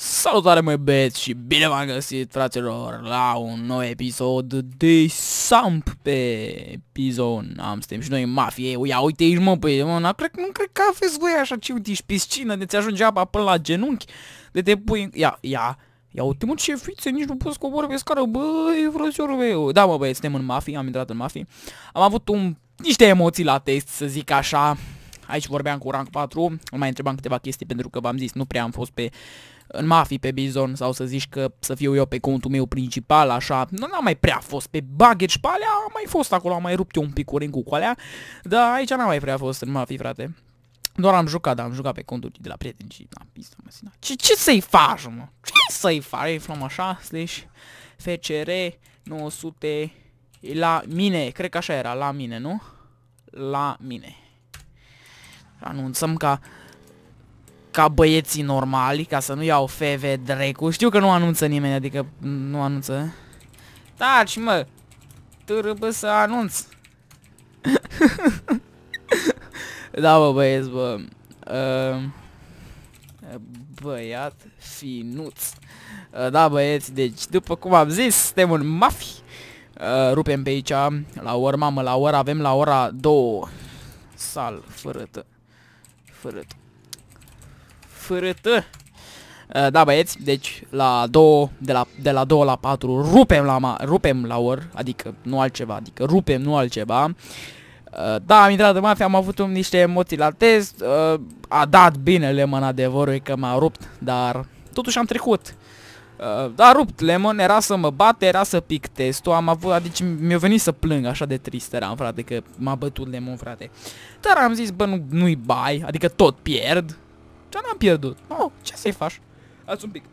Salutare mai băieți și bine v-am găsit fraților la un nou episod de Samp pe Pizon Am suntem și noi în mafie, uia uite aici mă băie, mă, nu cred, nu cred că aveți voi așa ce uite ești piscină de ți ajunge apa până la genunchi De te pui, ia, ia, ia uite mă ce fițe, nici nu pot scobor pe scară, băi frățiorul meu Da mă băieți, suntem în mafie, am intrat în mafie Am avut un, niște emoții la test să zic așa Aici vorbeam cu rank 4, îl mai întrebam câteva chestii pentru că v-am zis, nu prea am fost pe în mafii pe Bizon sau să zici că să fiu eu pe contul meu principal, așa, nu am mai prea fost pe baggage pe alea, am mai fost acolo, am mai rupt eu un pic cu cu alea, dar aici n-am mai prea fost în mafii, frate. Doar am jucat, dar am jucat pe conturi de la prieteni și am pista mă, ce, ce să-i faci, mă? Ce să-i faci? Ei luăm așa, slash, FCR, 900, la mine, cred că așa era, la mine, nu? La mine. Anunțăm ca ca băieții normali, ca să nu iau feve drecu. Știu că nu anunță nimeni, adică nu anunță. Taci, da, mă! trebuie să anunț. da, bă, băieți, bă. Uh, băiat finuț. Uh, da, băieți, deci, după cum am zis, suntem un mafi. Uh, rupem pe aici, la ora, mamă, la ora avem la ora 2. Sal, fărătă. Fărătă. FRT. Uh, eh, da băieți, deci la 2, de la, de la 2 la 4 rupem la, ma, rupem la or, adică nu altceva, adică rupem nu altceva. Eh, da, am intrat în mafia, am avut un niște emoții la test, uh, a dat bine Lemon adevărul că m-a rupt, dar totuși am trecut. Uh, a rupt Lemon, era să mă bate, era să pic testul, am avut, adică mi-a venit să plâng, așa de trist eram, frate, că m-a bătut Lemon, frate. Dar am zis, bă, nu, nu-i bai, adică tot pierd, ce n-am pierdut? oh ce să-i faci? Ați un pic.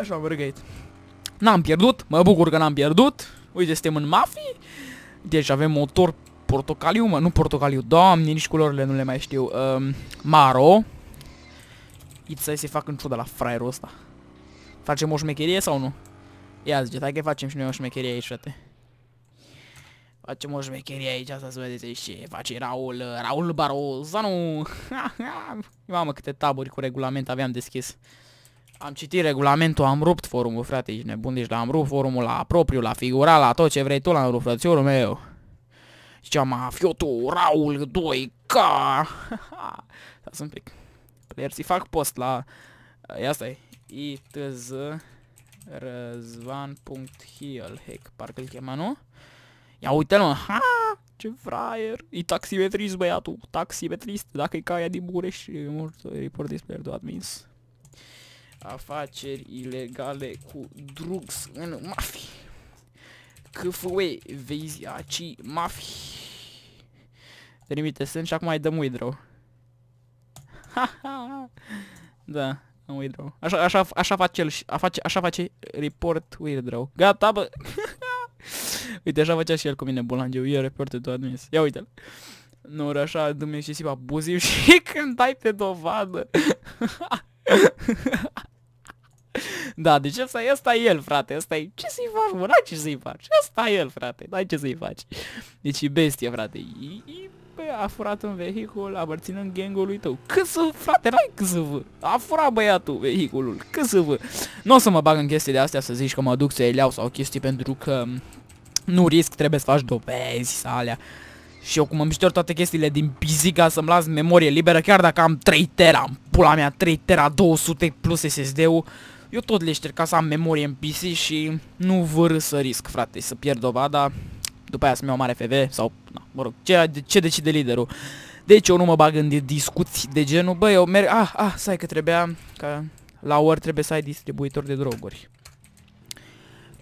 Așa am N-am pierdut, mă bucur că n-am pierdut. Uite, suntem în mafii. Deci avem motor portocaliu, mă, nu portocaliu, doamne, nici culorile nu le mai știu. Um, maro. Itza se fac în ciuda la fraierul ăsta. Facem o șmecherie sau nu? Ia zice, hai că facem și noi o șmecherie aici, frate. Facem o șmecherie aici, asta să vedeți ce face Raul, ă, Raul Barozanu. Mamă, câte taburi cu regulament aveam deschis. Am citit regulamentul, am rupt forumul, frate, ești nebun, deci l-am rupt forumul la propriu, la figural, la tot ce vrei tu, l-am rupt, frățiorul meu. Zicea mafiotul Raul 2K. Stați sunt pic. Playersi fac post la... Ă, ia asta e. parcă l chema, nu? Ia uite-l, mă, ha, ce fraier. E taximetrist, băiatul, taximetrist. Dacă e caia din mult report despre el admins. Afaceri ilegale cu drugs în mafii. KFUE, vezi aci mafii. Trimite sunt și acum ai dăm Ha, da, am withdraw. Așa, așa, așa face el, așa face, așa face report withdraw. Gata, bă. Uite, așa făcea și el cu mine, bulangeu, eu reporte tu admis. Ia uite-l. Nu, așa, dumne excesiv abuziv și când dai pe dovadă. da, deci asta, ăsta e el, frate, ăsta e... Ce să-i faci, mă, ce să-i faci? Ăsta e el, frate, dai ce să-i faci. Deci e bestie, frate, e, e pe păi, a furat un vehicul, aparținând gangului tău. Cât să, frate, n-ai cât să vă. A furat băiatul vehiculul, cât să vă. Nu o să mă bag în chestii de astea să zici că mă duc să iau sau chestii pentru că nu risc, trebuie să faci dovezi sau alea. Și eu cum îmi știu toate chestiile din pizica să-mi las memorie liberă, chiar dacă am 3 tera, pula mea, 3 tera, 200 plus SSD-ul, eu tot le șterg ca să am memorie în PC și nu vă să risc, frate, să pierd dovada după aia să-mi iau mare FV sau, na, mă rog, ce, ce decide liderul. Deci eu nu mă bag în discuții de genul, băi, eu merg, ah, ah, stai că trebuia, că la ori trebuie să ai distribuitor de droguri.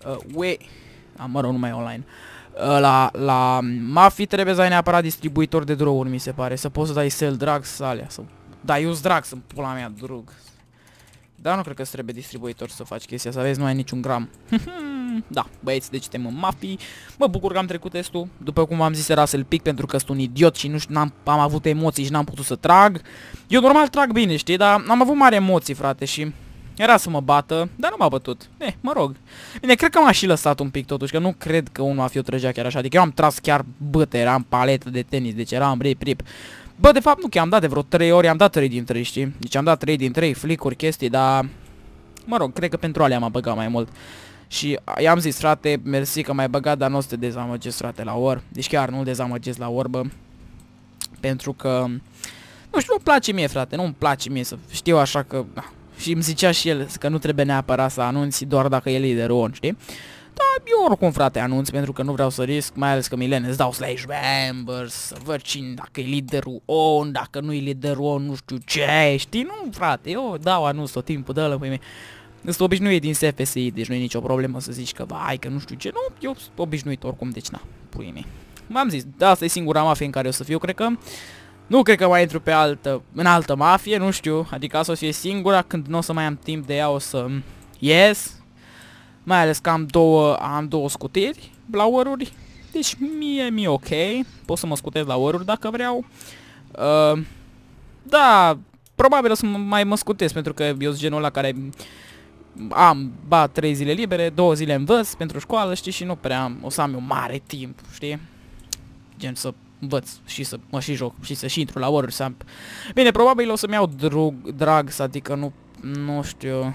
Uh, we, ah, mă rog, nu mai online. Uh, la, la Mafi trebuie să ai neapărat distribuitor de droguri, mi se pare, să poți să dai sell drugs alea, să dai use drugs în pula mea, drug. Dar nu cred că trebuie distribuitor să faci chestia asta, vezi, nu ai niciun gram. da, băieți, deci suntem în Mafi. Mă bucur că am trecut testul. După cum am zis, era să-l pic pentru că sunt un idiot și nu știu, am am avut emoții și n-am putut să trag. Eu normal trag bine, știi, dar am avut mari emoții, frate, și... Era să mă bată, dar nu m-a bătut. Eh, mă rog. Bine, cred că m-a și lăsat un pic totuși, că nu cred că unul a fi o trăgea chiar așa. Adică eu am tras chiar băte, eram paletă de tenis, deci eram rip-rip. Bă, de fapt nu, că am dat de vreo 3 ori, am dat 3 din 3, știi? Deci am dat 3 din 3, flicuri, chestii, dar... Mă rog, cred că pentru alea m-a băgat mai mult. Și i-am zis, frate, mersi că m-ai băgat, dar nu o să te dezamăgesc, frate, la or. Deci chiar nu-l dezamăgesc la orbă. Pentru că, nu știu, nu place mie, frate, nu-mi place mie să știu așa că... Da. Și îmi zicea și el că nu trebuie neapărat să anunți doar dacă e liderul on, știi? Dar eu oricum, frate, anunț pentru că nu vreau să risc, mai ales că Milene îți dau slash members, să văd cine, dacă e liderul on, dacă nu e liderul on, nu știu ce, știi? Nu, frate, eu dau anunț tot timpul, dă-l mine sunt obișnuit din SFSI, deci nu e nicio problemă să zici că, vai, că nu știu ce, nu, eu sunt obișnuit oricum, deci na, puii mei. V-am zis, da, asta e singura mafie în care o să fiu, cred că, nu cred că mai intru pe altă, în altă mafie, nu știu, adică asta o să fie singura, când nu o să mai am timp de ea o să ies, mai ales că am două, am două scutiri, bloweruri, deci mie mi ok, pot să mă scutez la oruri dacă vreau. Uh, da, probabil o să mai mă scutez pentru că eu sunt genul ăla care am, ba, trei zile libere, două zile învăț pentru școală, știi, și nu prea am, o să am eu mare timp, știi? Gen să învăț și să mă și joc și să și intru la ori să am... Bine, probabil o să-mi iau drug, drugs, adică nu, nu știu...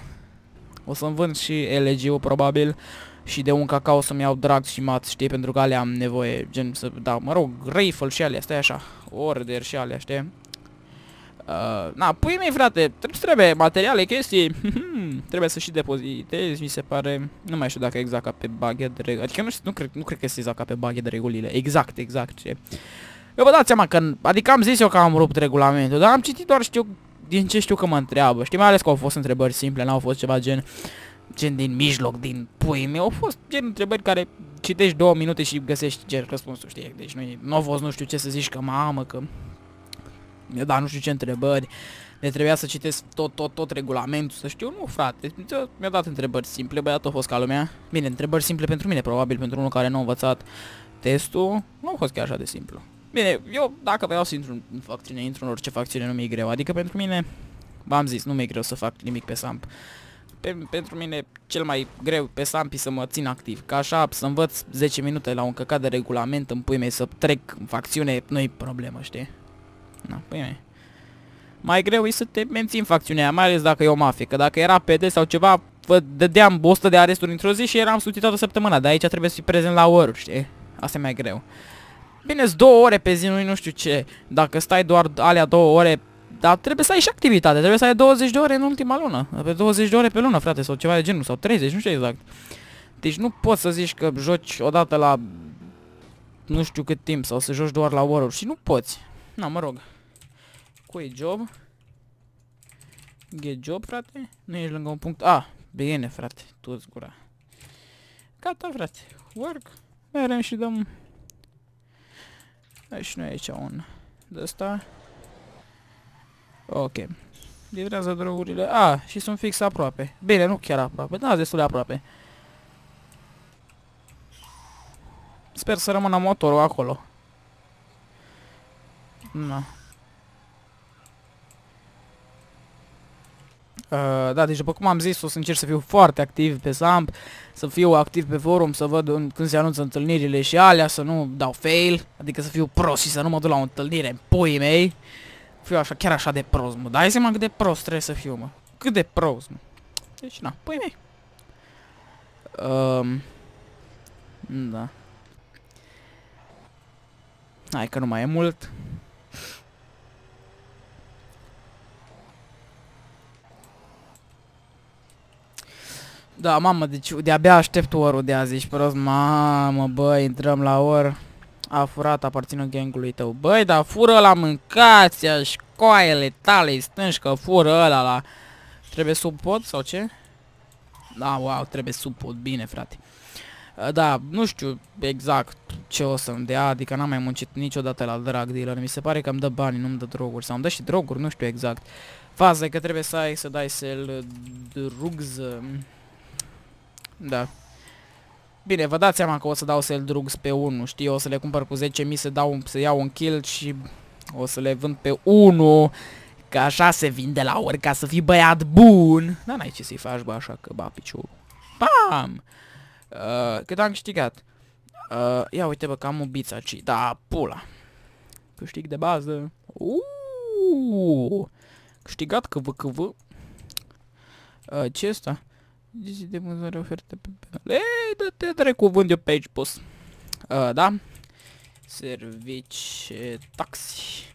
O să-mi vând și LG-ul probabil și de un cacao să-mi iau drugs și mat, știi, pentru că alea am nevoie, gen să dau, mă rog, rifle și alea, stai așa, order și alea, știi? Uh, na, pui mei frate, trebuie materiale, chestii, trebuie să și depozitezi, mi se pare, nu mai știu dacă exact ca pe baghe de regulile, adică nu, știu, nu, cred, nu cred că este exact ca pe baghe de regulile, exact, exact ce. Eu vă dați seama că, adică am zis eu că am rupt regulamentul, dar am citit doar știu, din ce știu că mă întreabă, știi, mai ales că au fost întrebări simple, n-au fost ceva gen, gen din mijloc, din pui mei. au fost gen întrebări care citești două minute și găsești gen răspunsul, știi, deci nu, nu a fost nu știu ce să zici că mamă, că mi-a dat nu știu ce întrebări, de trebuia să citesc tot, tot, tot regulamentul, să știu, nu frate, mi-a dat întrebări simple, băiatul a fost ca lumea. Bine, întrebări simple pentru mine, probabil, pentru unul care nu a învățat testul, nu a fost chiar așa de simplu. Bine, eu dacă vreau să intru în facțiune, intru în orice facțiune, nu mi-e greu, adică pentru mine, v-am zis, nu mi-e greu să fac nimic pe SAMP. Pe, pentru mine cel mai greu pe e să mă țin activ, ca așa să învăț 10 minute la un căcat de regulament în pui mei să trec în facțiune, nu-i problemă, știi? Na, păi mai. Mai greu e să te mențin facțiunea mai ales dacă e o mafie. Că dacă era PD sau ceva, vă dădeam 100 de aresturi într-o zi și eram sutit toată săptămâna. Dar aici trebuie să fii prezent la oră, știi? Asta e mai greu. Bine, două ore pe zi, nu, nu știu ce. Dacă stai doar alea două ore, dar trebuie să ai și activitate, trebuie să ai 20 de ore în ultima lună. 20 de ore pe lună, frate, sau ceva de genul, sau 30, nu știu exact. Deci nu poți să zici că joci odată la nu știu cât timp sau să joci doar la oră și nu poți. Na, mă rog. Cu e job. Get job, frate? Nu ești lângă un punct. A, bine, frate. Tu gura. Gata, frate. Work. Merem și dăm... Și noi aici un de asta Ok. Livrează drogurile. A, și sunt fix aproape. Bine, nu chiar aproape. Da, destul de aproape. Sper să rămână motorul acolo. No. Uh, da, deci după cum am zis, o să încerc să fiu foarte activ pe SAMP, să fiu activ pe forum, să văd un, când se anunță întâlnirile și alea, să nu dau fail, adică să fiu prost și să nu mă duc la o întâlnire în puii mei. Fiu așa, chiar așa de prost, mă. Dai seama cât de prost trebuie să fiu, mă. Cât de prost, mă. Deci, na, puii mei. Um, da. Hai că nu mai e mult. Da, mamă, deci de-abia aștept orul de azi, ești prost, mamă, bă, intrăm la or. A furat aparținut gangului tău. Băi, dar fură la și școaiele tale, stânși că fură ăla la... Trebuie sub pod sau ce? Da, wow, trebuie sub pod, bine, frate. Ă, da, nu știu exact ce o să-mi dea, adică n-am mai muncit niciodată la drag dealer, mi se pare că îmi dă bani, nu-mi dă droguri, sau îmi dă și droguri, nu știu exact. Faza e că trebuie să ai să dai să-l drugză da. Bine, vă dați seama că o să dau sell drugs pe 1, știi, o să le cumpăr cu 10.000 să, dau, să iau un kill și o să le vând pe 1, că așa se vinde la ori, ca să fii băiat bun. Dar n-ai ce să-i faci, bă, așa că ba piciul. Bam! Uh, cât am câștigat? Uh, ia uite, bă, că am o ubița ci, da, pula. Câștig de bază. Uuuu! Câștigat că vă că vă. Uh, ce asta? Gigi de vânzare oferte pe penale. Ei, da, dă-te dracu, vând eu pe aici, boss. Uh, da? Servici, taxi.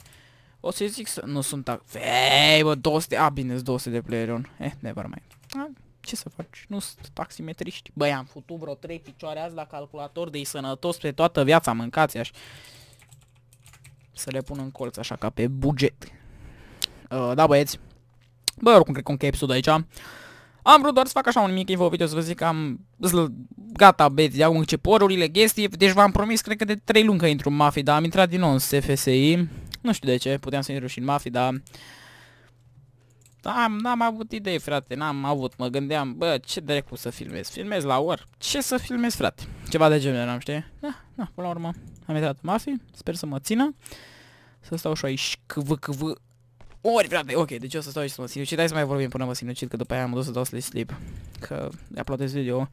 O să zic să... Nu sunt taxi. Vei? bă, 200... A, ah, bine, 200 de player on. Eh, nevermind. Ah, ce să faci? Nu sunt taximetriști. Băi, am făcut vreo 3 picioare azi la calculator de sănătos pe toată viața, mâncați aș. Să le pun în colț, așa, ca pe buget. Uh, da, băieți. Bă, oricum, cred că încheie episodul aici. Am vrut doar să fac așa un mic info video să vă zic că am... Gata, beți, început începorurile, chestii, deci v-am promis, cred că de 3 luni că intru în Mafia, dar am intrat din nou în SFSI. Nu știu de ce, puteam să intru și în Mafia, dar... n-am avut idei, frate, n-am avut, mă gândeam, bă, ce dracu să filmez, filmez la or, ce să filmez, frate? Ceva de genul n-am știe? Da, da, până la urmă, am intrat mafii, sper să mă țină, să stau și aici, cv, cv, ori, frate, ok, deci o să stau și să mă sinucid, hai să mai vorbim până mă sinucid, că după aia am dus să dau să sleep, că le aplaudez video,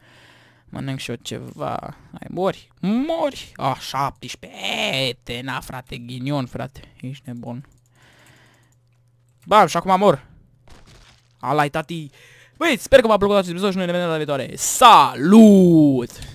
mănânc și eu ceva, ai mori, mori, a, 17, te na, frate, ghinion, frate, ești nebun. Bam, și acum mor. Alai, tati. Băi, sper că v-a plăcut acest episod și noi ne vedem la viitoare. Salut!